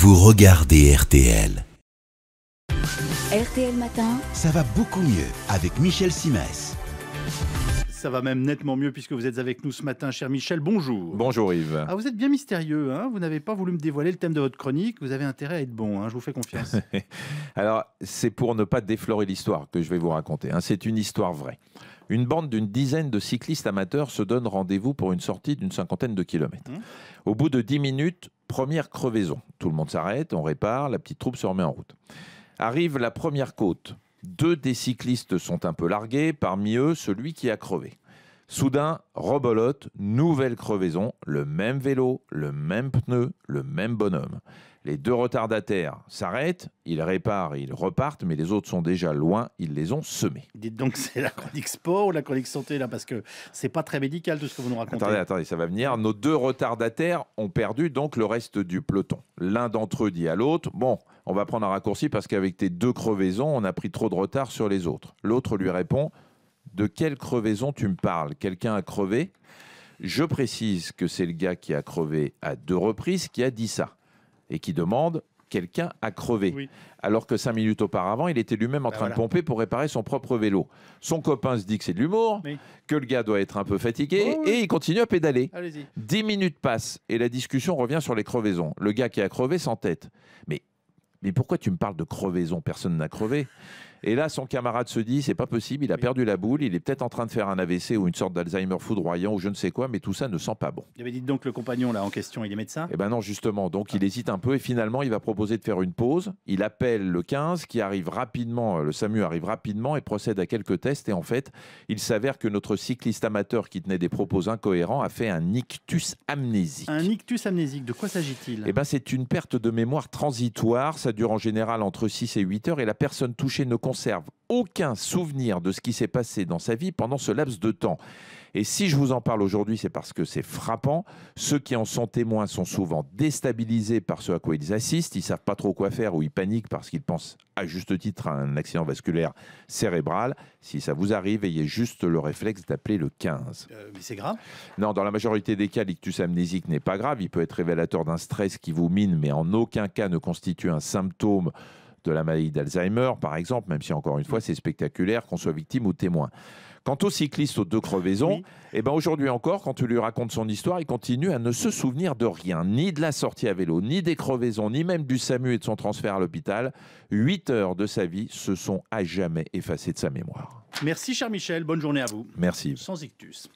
vous regardez RTL. RTL Matin. Ça va beaucoup mieux avec Michel Simès. Ça va même nettement mieux puisque vous êtes avec nous ce matin, cher Michel. Bonjour. Bonjour Yves. Ah, vous êtes bien mystérieux, hein vous n'avez pas voulu me dévoiler le thème de votre chronique. Vous avez intérêt à être bon, hein. je vous fais confiance. Alors, c'est pour ne pas déflorer l'histoire que je vais vous raconter. Hein. C'est une histoire vraie. Une bande d'une dizaine de cyclistes amateurs se donne rendez-vous pour une sortie d'une cinquantaine de kilomètres. Hum. Au bout de dix minutes, première crevaison. Tout le monde s'arrête, on répare, la petite troupe se remet en route. Arrive la première côte. Deux des cyclistes sont un peu largués, parmi eux celui qui a crevé. Soudain, rebolote, nouvelle crevaison, le même vélo, le même pneu, le même bonhomme. Les deux retardataires s'arrêtent, ils réparent, ils repartent, mais les autres sont déjà loin, ils les ont semés. Dites donc, c'est la chronique sport ou la chronique santé, là, parce que c'est pas très médical tout ce que vous nous racontez. Attendez, attendez, ça va venir. Nos deux retardataires ont perdu donc le reste du peloton. L'un d'entre eux dit à l'autre Bon, on va prendre un raccourci parce qu'avec tes deux crevaisons, on a pris trop de retard sur les autres. L'autre lui répond De quelle crevaison tu me parles Quelqu'un a crevé Je précise que c'est le gars qui a crevé à deux reprises qui a dit ça et qui demande quelqu'un à crever. Alors que cinq minutes auparavant, il était lui-même en bah train de pomper pour réparer son propre vélo. Son copain se dit que c'est de l'humour, que le gars doit être un peu fatigué, oh et il continue à pédaler. Dix minutes passent, et la discussion revient sur les crevaisons. Le gars qui a crevé s'entête. Mais, mais pourquoi tu me parles de crevaison Personne n'a crevé. Et là, son camarade se dit, c'est pas possible, il a perdu la boule, il est peut-être en train de faire un AVC ou une sorte d'Alzheimer foudroyant ou je ne sais quoi, mais tout ça ne sent pas bon. dites donc, le compagnon là en question, il est médecin Eh ben non, justement. Donc, il ah. hésite un peu et finalement, il va proposer de faire une pause. Il appelle le 15 qui arrive rapidement, euh, le SAMU arrive rapidement et procède à quelques tests. Et en fait, il s'avère que notre cycliste amateur qui tenait des propos incohérents a fait un ictus amnésique. Un ictus amnésique, de quoi s'agit-il Eh ben, c'est une perte de mémoire transitoire. Ça dure en général entre 6 et 8 heures et la personne touchée ne conserve aucun souvenir de ce qui s'est passé dans sa vie pendant ce laps de temps. Et si je vous en parle aujourd'hui, c'est parce que c'est frappant. Ceux qui en sont témoins sont souvent déstabilisés par ce à quoi ils assistent. Ils ne savent pas trop quoi faire ou ils paniquent parce qu'ils pensent à juste titre à un accident vasculaire cérébral. Si ça vous arrive, ayez juste le réflexe d'appeler le 15. Euh, mais c'est grave Non, dans la majorité des cas, l'ictus amnésique n'est pas grave. Il peut être révélateur d'un stress qui vous mine, mais en aucun cas ne constitue un symptôme de la maladie d'Alzheimer, par exemple, même si encore une fois c'est spectaculaire qu'on soit victime ou témoin. Quant au cycliste aux deux crevaisons, eh ben aujourd'hui encore, quand tu lui racontes son histoire, il continue à ne se souvenir de rien, ni de la sortie à vélo, ni des crevaisons, ni même du SAMU et de son transfert à l'hôpital. Huit heures de sa vie se sont à jamais effacées de sa mémoire. Merci, cher Michel. Bonne journée à vous. Merci. Sans ictus.